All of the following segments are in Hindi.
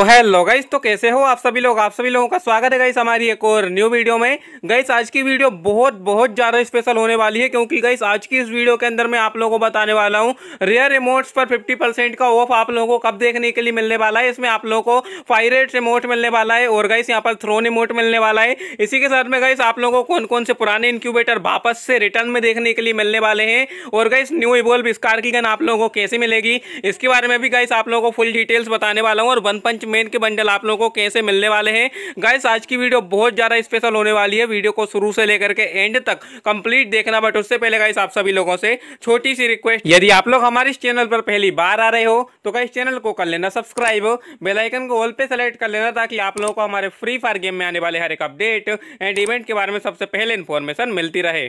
तो हेलो गाइस तो कैसे हो आप सभी लोग आप सभी लोगों का स्वागत है गाइस हमारी एक और न्यू वीडियो में गाइस आज की वीडियो बहुत बहुत ज़्यादा स्पेशल होने वाली है क्योंकि गाइस आज की इस वीडियो के अंदर मैं आप लोगों को बताने वाला हूं रेयर रिमोट्स पर 50 परसेंट का ऑफ आप लोगों को कब देखने के लिए मिलने वाला है इसमें आप लोगों को फाइरेट रिमोट मिलने वाला है और गाइस यहाँ पर थ्रो रिमोट मिलने वाला है इसी के साथ में गाइस आप लोगों को कौन कौन से पुराने इंक्यूबेटर वापस से रिटर्न में देखने के लिए मिलने वाले हैं और गाइस न्यू इवोल्व स्कार की गन आप लोगों को कैसे मिलेगी इसके बारे में भी गाइस आप लोगों को फुल डिटेल्स बताने वाला हूँ और वन मेन के बंडल आप लोगों को कैसे मिलने वाले हैं गाइस आज की वीडियो बहुत ज़्यादा स्पेशल होने वाली है वीडियो को शुरू से लेकर के एंड तक कंप्लीट देखना बट उससे पहले गाइस आप सभी लोगों से छोटी सी रिक्वेस्ट यदि आप लोग हमारे इस चैनल पर पहली बार आ रहे हो तो गाइस चैनल को कर लेना सब्सक्राइब बेलाइकन को ऑल पे सेलेक्ट कर लेना ताकि आप लोगों को हमारे फ्री फायर गेम में आने वाले हर एक अपडेट एंड इवेंट के बारे में सबसे पहले इन्फॉर्मेशन मिलती रहे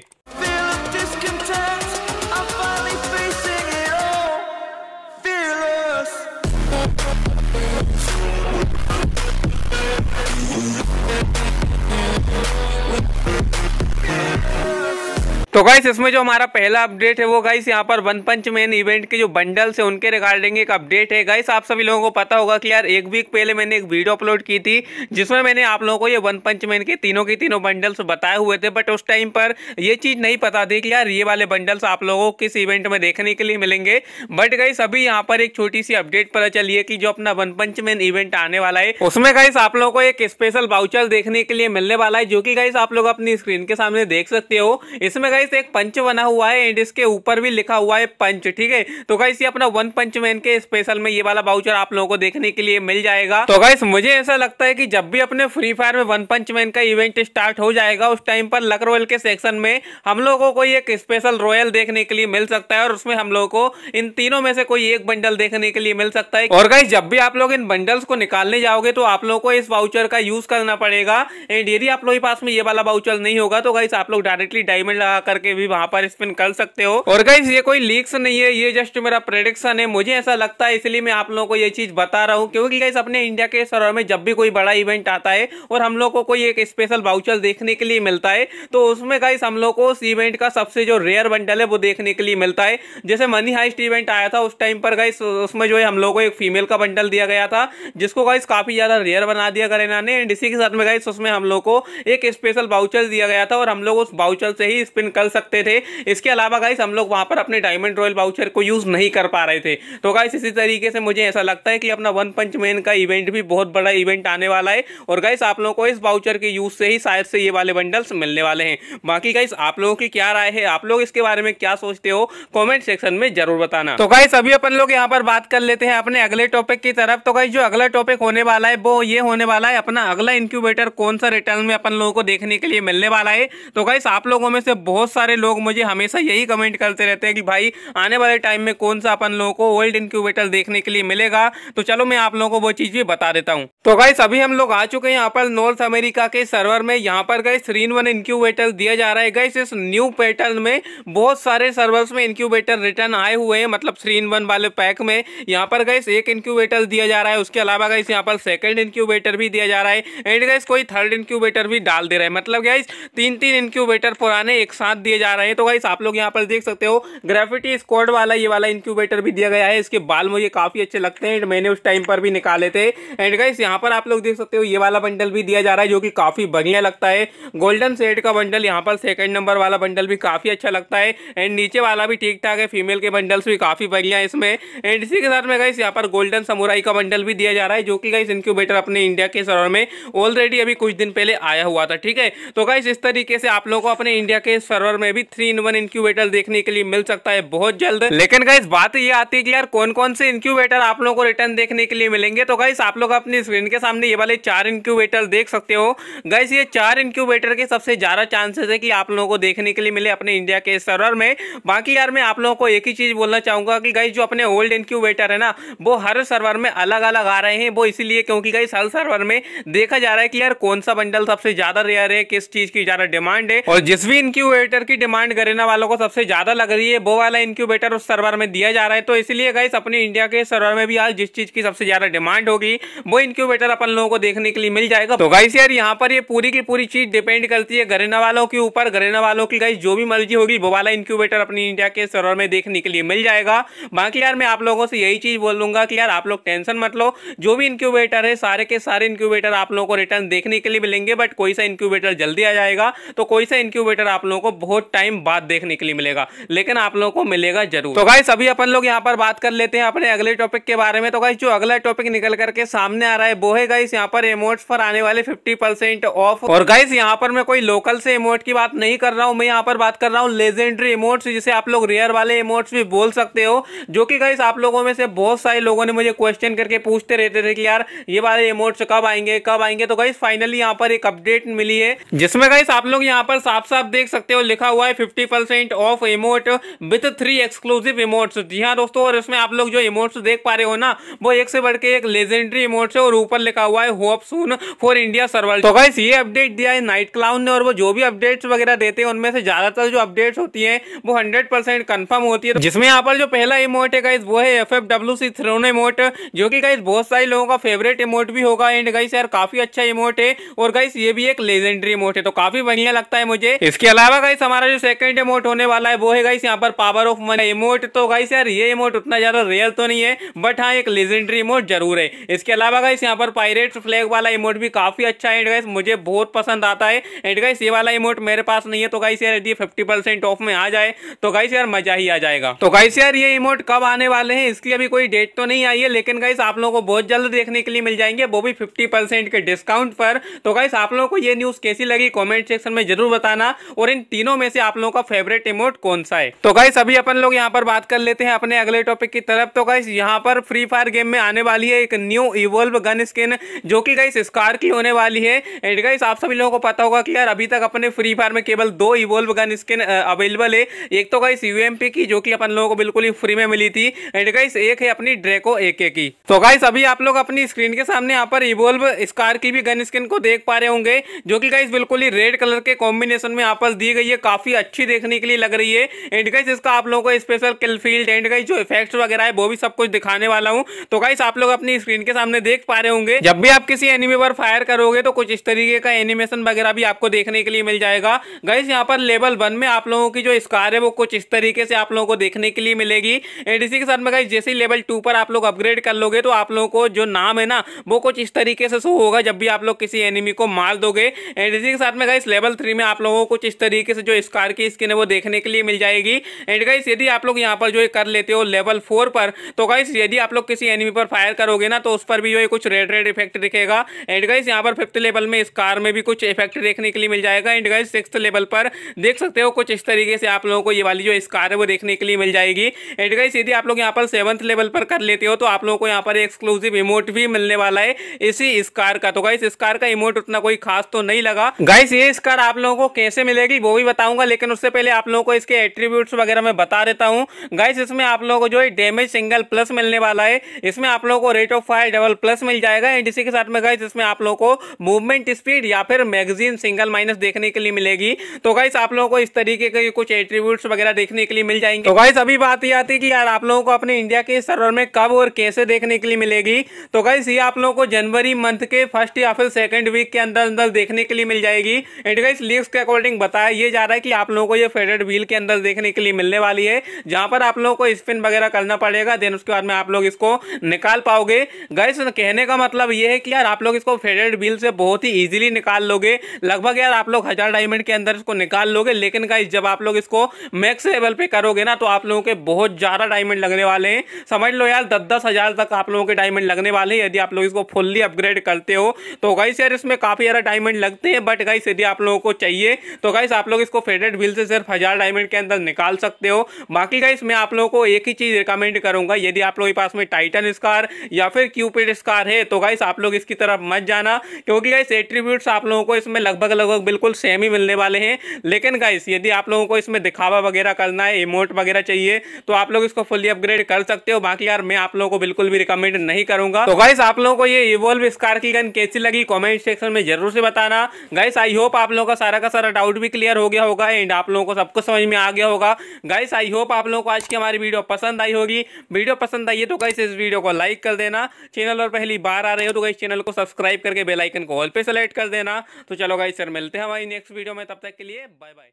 तो गाइस इसमें जो हमारा पहला अपडेट है वो गाइस यहाँ पर वन पंच मैन इवेंट के जो बंडल्स है उनके रिगार्डिंग एक अपडेट है गाइस आप सभी लोगों को पता होगा कि यार एक वीक पहले मैंने एक वीडियो अपलोड की थी जिसमें मैंने आप लोगों को ये वन पंच मैन के तीनों के तीनों बंडल्स बताए हुए थे बट उस टाइम पर ये चीज़ नहीं पता थी कि यार ये वाले बंडल्स आप लोगों को किस इवेंट में देखने के लिए मिलेंगे बट गाइस अभी यहाँ पर एक छोटी सी अपडेट पता चली है कि जो अपना वन पंच मैन इवेंट आने वाला है उसमें गाइस आप लोगों को एक स्पेशल बाउचर देखने के लिए मिलने वाला है जो कि गाइस आप लोग अपनी स्क्रीन के सामने देख सकते हो इसमें गाइस एक पंच बना हुआ है एंड इसके ऊपर भी लिखा हुआ है पंच ठीक है तो गाइस ये अपना वन पंच मैन के स्पेशल में ये वाला बाउचर आप लोगों को देखने के लिए मिल जाएगा तो गाइस मुझे ऐसा लगता है कि जब भी अपने फ्री फायर में वन पंच मैन का इवेंट स्टार्ट हो जाएगा उस टाइम पर लक रॉयल के सेक्शन में हम लोगों को एक स्पेशल रॉयल देखने के लिए मिल सकता है और उसमें हम लोगों को इन तीनों में से कोई एक बंडल देखने के लिए मिल सकता है और गाइस जब भी आप लोग इन बंडल्स को निकालने जाओगे तो आप लोगों को इस बाउचर का यूज करना पड़ेगा एंड यदि आप लोगों के पास में ये वाला बाउचर नहीं होगा तो गाइस आप लोग डायरेक्टली डायमंड लगाकर करके भी वहां पर स्पिन कर सकते हो और गाइज ये कोई लीक्स नहीं है ये जस्ट मेरा प्रेडिक्शन है मुझे ऐसा लगता है इसलिए मैं आप लोगों को ये चीज बता रहा हूँ क्योंकि गाइस अपने इंडिया के सर्वर में जब भी कोई बड़ा इवेंट आता है और हम लोग को कोई एक स्पेशल बाउचर देखने के लिए मिलता है तो उसमें गाइस हम लोग को उस इवेंट का सबसे जो रेयर बंडल है वो देखने के लिए मिलता है जैसे मनी हाइस्ट इवेंट आया था उस टाइम पर गाइस उसमें जो है हम लोग को एक फीमेल का बंडल दिया गया था जिसको गाइस काफी ज्यादा रेयर बना दिया गया ने एंड इसी के साथ में गाइस उसमें हम लोग को एक स्पेशल बाउचर दिया गया था और हम लोग उस बाउचर से ही स्पिन कर निकल सकते थे इसके अलावा गाइस हम लोग वहां पर अपने डायमंड रॉयल बाउचर को यूज़ नहीं कर पा रहे थे तो गाइस इसी तरीके से मुझे ऐसा लगता है कि अपना वन पंच मैन का इवेंट भी बहुत बड़ा इवेंट आने वाला है और गाइस आप लोगों को इस बाउचर के यूज़ से ही शायद से ये वाले बंडल्स मिलने वाले हैं बाकी गाइस आप लोगों की क्या राय है आप लोग इसके बारे में क्या सोचते हो कॉमेंट सेक्शन में जरूर बताना तो गाइस अभी अपन लोग यहाँ पर बात कर लेते हैं अपने अगले टॉपिक की तरफ तो गाइस जो अगला टॉपिक होने वाला है वो ये होने वाला है अपना अगला इंक्यूबेटर कौन सा रिटर्न में अपन लोगों को देखने के लिए मिलने वाला है तो गाइस आप लोगों में से बहुत बहुत सारे लोग मुझे हमेशा यही कमेंट करते रहते हैं कि भाई आने वाले टाइम में कौन सा अपन लोगों को ओल्ड इनक्यूबेटर देखने के लिए मिलेगा तो चलो मैं आप लोगों को वो चीज़ भी बता देता हूँ तो गाइस अभी हम लोग आ चुके हैं यहाँ पर नॉर्थ अमेरिका के सर्वर में यहाँ पर गए थ्रीन वन इंक्यूबेटर दिया जा रहा है गाइस इस न्यू पैटर्न में बहुत सारे सर्वर्स में इंक्यूबेटर रिटर्न आए हुए हैं मतलब थ्री इन वन वाले पैक में यहाँ पर गए एक इंक्यूबेटर दिया जा रहा है उसके अलावा गैस यहाँ पर सेकंड इंक्यूबेटर भी दिया जा रहा है एंड गैस कोई थर्ड इंक्यूबेटर भी डाल दे रहा है मतलब गैस तीन तीन इंक्यूबेटर पुराने एक साथ दिए जा रहे हैं तो गाइस आप लोग यहाँ पर देख सकते हो ग्रेफिटी स्क्वाड वाला ये वाला इंक्यूबेटर भी दिया गया है इसके बाल मुझे काफ़ी अच्छे लगते हैं एंड मैंने उस टाइम पर भी निकाले थे एंड गाइस यहाँ पर आप लोग देख सकते हो ये वाला बंडल भी दिया जा रहा है जो कि काफ़ी बढ़िया लगता है गोल्डन सेट का बंडल यहाँ पर सेकंड नंबर वाला बंडल भी काफ़ी अच्छा लगता है एंड नीचे वाला भी ठीक ठाक है फीमेल के बंडल्स भी काफ़ी बढ़िया है इसमें एंड इसी के साथ में गाइस यहाँ पर गोल्डन समुराई का बंडल भी दिया जा रहा है जो कि गाइस इंक्यूबेटर अपने इंडिया के सर्वर में ऑलरेडी अभी कुछ दिन पहले आया हुआ था ठीक है तो गाइस इस तरीके से आप लोगों को अपने इंडिया के सर्वर कॉर्नर में भी थ्री इन वन इंक्यूबेटर देखने के लिए मिल सकता है बहुत जल्द लेकिन गाइस बात ये आती है कि यार कौन कौन से इंक्यूबेटर आप लोगों को रिटर्न देखने के लिए मिलेंगे तो गाइस आप लोग अपनी स्क्रीन के सामने ये वाले चार इंक्यूबेटर देख सकते हो गाइस ये चार इंक्यूबेटर के सबसे ज्यादा चांसेस है कि आप लोगों को देखने के लिए मिले अपने इंडिया के सर्वर में बाकी यार मैं आप लोगों को एक ही चीज बोलना चाहूंगा कि गाइस जो अपने ओल्ड इंक्यूबेटर है ना वो हर सर्वर में अलग अलग आ रहे हैं वो इसीलिए क्योंकि गाइस हर सर्वर में देखा जा रहा है कि यार कौन सा बंडल सबसे ज्यादा रेयर है किस चीज की ज्यादा डिमांड है और जिस भी इंक्यूबेटर इनक्यूबेटर की डिमांड गरेना वालों को सबसे ज़्यादा लग रही है वो वाला इनक्यूबेटर उस सर्वर में दिया जा रहा है तो इसलिए गाइस अपने इंडिया के सर्वर में भी आज जिस चीज़ की सबसे ज़्यादा डिमांड होगी वो इनक्यूबेटर अपन लोगों को देखने के लिए मिल जाएगा तो गाइस यार यहाँ पर ये पूरी की पूरी चीज़ डिपेंड करती है गरेना वालों के ऊपर गरेना वालों की गाइस जो भी मर्जी होगी वो वाला इनक्यूबेटर अपनी इंडिया के सर्वर में देखने के लिए मिल जाएगा बाकी यार मैं आप लोगों से यही चीज़ बोलूँगा कि यार आप लोग टेंशन मत लो जो भी इनक्यूबेटर है सारे के सारे इनक्यूबेटर आप लोगों को रिटर्न देखने के लिए मिलेंगे बट कोई सा इनक्यूबेटर जल्दी आ जाएगा तो कोई सा इनक्यूबेटर आप लोगों को बहुत टाइम बाद देखने के लिए मिलेगा लेकिन आप लोगों को मिलेगा जरूर तो गाइस अभी अपन लोग यहाँ पर बात कर लेते हैं अपने अगले टॉपिक के बारे में तो गाइस जो अगला टॉपिक निकल करके सामने आ रहा है वो है गाइस यहाँ पर इमोट्स पर आने वाले फिफ्टी ऑफ और गाइस यहाँ पर मैं कोई लोकल से इमोट की बात नहीं कर रहा हूँ मैं यहाँ पर बात कर रहा हूँ लेजेंडरी इमोट्स जिसे आप लोग रेयर वाले इमोट्स भी बोल सकते हो जो की गाइस आप लोगों में से बहुत सारे लोगों ने मुझे क्वेश्चन करके पूछते रहते थे कि यार ये वाले इमोट्स कब आएंगे कब आएंगे तो गाइस फाइनली यहाँ पर एक अपडेट मिली है जिसमें गाइस आप लोग यहाँ पर साफ साफ देख सकते हो लिखा हुआ है fifty percent off emote with three exclusive emotes जी हाँ दोस्तों और इसमें आप लोग जो इमोट्स देख पा रहे हो ना वो एक से बढ़ एक लेजेंडरी इमोट्स है और ऊपर लिखा हुआ है hope soon for India server तो गाइस ये अपडेट दिया है नाइट क्लाउन ने और वो जो भी अपडेट्स वगैरह देते हैं उनमें से ज्यादातर जो अपडेट्स होती है वो हंड्रेड परसेंट कन्फर्म होती है जिसमें यहाँ पर जो पहला इमोट है गाइज वो है F F W C throne emote जो कि गाइस बहुत सारे लोगों का फेवरेट इमोट भी होगा एंड गाइस यार काफी अच्छा इमोट है और गाइस ये भी एक लेजेंडरी इमोट है तो काफी बढ़िया लगता है मुझे इसके अलावा गाइस गाइस हमारा जो सेकंड इमोट होने वाला है वो है गाइस यहाँ पर पावर ऑफ मन इमोट तो गाइस यार ये इमोट उतना ज्यादा रियल तो नहीं है बट हाँ एक लेजेंडरी इमोट जरूर है इसके अलावा गाइस यहाँ पर पायरेट फ्लैग वाला इमोट भी काफी अच्छा है एंड गाइस मुझे बहुत पसंद आता है एंड गाइस ये वाला इमोट मेरे पास नहीं है तो गाइस यार यदि फिफ्टी परसेंट ऑफ में आ जाए तो गाइस यार मजा ही आ जाएगा तो गाइस यार ये इमोट कब आने वाले हैं इसकी अभी कोई डेट तो नहीं आई है लेकिन गाइस आप लोगों को बहुत जल्द देखने के लिए मिल जाएंगे वो भी फिफ्टी के डिस्काउंट पर तो गाइस आप लोगों को ये न्यूज कैसी लगी कॉमेंट सेक्शन में जरूर बताना और इन तीनों तीनों में से आप लोगों का फेवरेट इमोट कौन सा है तो गाइस अभी अपन लोग यहाँ पर बात कर लेते हैं अपने अगले टॉपिक की तरफ तो गाइस यहाँ पर फ्री फायर गेम में आने वाली है एक न्यू इवोल्व गन स्किन जो की गाइस स्कार की होने वाली है एंड गाइस आप सभी लोगों को पता होगा कि यार अभी तक अपने फ्री फायर में केवल दो इवोल्व गन स्किन अवेलेबल है एक तो गाइस यूएमपी की जो की अपन लोगों को बिल्कुल ही फ्री में मिली थी एंड गाइस एक है अपनी ड्रेको एके की तो गाइस अभी आप लोग अपनी स्क्रीन के सामने यहाँ पर इवोल्व स्कार की भी गन स्किन को देख पा रहे होंगे जो कि गाइस बिल्कुल ही रेड कलर के कॉम्बिनेशन में आपस दी गई है काफ़ी अच्छी देखने के लिए लग रही है एंड गाइस इसका आप लोगों को special kill field and guys जो इफेक्ट्स वगैरह है वो भी सब कुछ दिखाने वाला हूँ तो गाइस आप लोग अपनी स्क्रीन के सामने देख पा रहे होंगे जब भी आप किसी एनिमे पर फायर करोगे तो कुछ इस तरीके का एनिमेशन वगैरह भी आपको देखने के लिए मिल जाएगा गाइस यहाँ पर लेवल वन में आप लोगों की जो स्कार है वो कुछ इस तरीके से आप लोगों को देखने के लिए मिलेगी एंड इसी के साथ में गाइस जैसे ही लेवल टू पर आप लोग अपग्रेड कर लोगे तो आप लोगों को जो नाम है ना वो कुछ इस तरीके से शो होगा जब भी आप लोग किसी एनिमी को मार दोगे एंड इसी के साथ में गाइस लेवल थ्री में आप लोगों को कुछ इस तरीके से जो इस कार की स्किन है वो देखने के लिए मिल जाएगी एंड गाइस यदि आप लोग यहाँ पर जो है कर लेते हो लेवल फोर पर तो गाइस यदि आप लोग किसी एनिमी पर फायर करोगे ना तो उस पर भी जो है कुछ रेड रेड इफेक्ट दिखेगा एंड गाइस यहाँ पर फिफ्थ लेवल में इस कार में भी कुछ इफेक्ट देखने के लिए मिल जाएगा एंड गाइस सिक्स लेवल पर देख सकते हो कुछ इस तरीके से आप लोगों को ये वाली जो स्कार है वो देखने के लिए मिल जाएगी एंड गाइस यदि आप लोग यहाँ पर सेवंथ लेवल पर कर लेते हो तो आप लोगों को यहाँ पर एक्सक्लूसिव इमोट भी मिलने वाला है इसी स्कार का तो गाइस स्कार का इमोट उतना कोई खास तो नहीं लगा गाइस ये स्कार आप लोगों को कैसे मिलेगी वो भी बता बताऊंगा लेकिन उससे पहले आप लोगों को इसके एट्रीब्यूट्स वगैरह मैं बता देता हूँ गाइस इसमें आप लोगों को जो है डैमेज सिंगल प्लस मिलने वाला है इसमें आप लोगों को rate of fire double plus मिल जाएगा एंड इसी के साथ में गाइस इसमें आप लोगों को मूवमेंट स्पीड या फिर मैगजीन सिंगल माइनस देखने के लिए मिलेगी तो गाइस आप लोगों को इस तरीके के कुछ एट्रीब्यूट्स वगैरह देखने के लिए मिल जाएंगे तो गाइस अभी बात यह आती है कि यार आप लोगों को अपने इंडिया के सर्वर में कब और कैसे देखने के लिए मिलेगी तो गाइस ये आप लोगों को जनवरी मंथ के फर्स्ट या फिर सेकेंड वीक के अंदर अंदर देखने के लिए मिल जाएगी एंड गाइस लीक्स के अकॉर्डिंग बताया जा रहा है कि आप लोगों को ये फेडेड व्हील के अंदर देखने के लिए मिलने वाली है जहाँ पर आप लोगों को स्पिन वगैरह करना पड़ेगा देन उसके बाद में आप लोग इसको निकाल पाओगे गैस कहने का मतलब ये है कि यार आप लोग इसको फेडेड व्हील से बहुत ही ईजिली निकाल लोगे लगभग यार आप लोग हज़ार डायमंड के अंदर इसको निकाल लोगे लेकिन गाइस जब आप लोग इसको मैक्स लेवल पर करोगे ना तो आप लोगों के बहुत ज़्यादा डायमंड लगने वाले हैं समझ लो यार दस दस हज़ार तक आप लोगों के डायमंड लगने वाले हैं यदि आप लोग इसको फुल्ली अपग्रेड करते हो तो गाइस यार इसमें काफ़ी ज़्यादा डायमंड लगते हैं बट गाइस यदि आप लोगों को चाहिए तो गाइस आप लोग इसको फेडेड व्हील से सिर्फ हज़ार डायमंड के अंदर निकाल सकते हो बाकी का इसमें आप लोगों को एक ही चीज़ रिकमेंड करूंगा यदि आप लोगों के पास में टाइटन स्कार या फिर क्यूपिड स्कार है तो गाइस आप लोग इसकी तरफ मत जाना क्योंकि गाइस एट्रीब्यूट आप लोगों को इसमें लगभग लगभग बिल्कुल सेम ही मिलने वाले हैं लेकिन गाइस यदि आप लोगों को इसमें दिखावा वगैरह करना है इमोट वगैरह चाहिए तो आप लोग इसको फुली अपग्रेड कर सकते हो बाकी यार मैं आप लोगों को बिल्कुल भी रिकमेंड नहीं करूंगा तो गाइस आप लोगों को ये इवोल्व स्कार की गन कैसी लगी कॉमेंट सेक्शन में जरूर से बताना गाइस आई होप आप लोगों का सारा का सारा डाउट भी क्लियर हो गया गया होगा एंड आप लोगों को सब कुछ समझ में आ गया होगा गाइस आई होप आप लोगों को आज की हमारी वीडियो पसंद आई होगी वीडियो पसंद आई है तो गाइस इस वीडियो को लाइक कर देना चैनल पर पहली बार आ रहे हो तो गाइस चैनल को सब्सक्राइब करके बेलाइकन को ऑल पर सेलेक्ट कर देना तो चलो गाइस सर मिलते हैं हमारी नेक्स्ट वीडियो में तब तक के लिए बाय बाय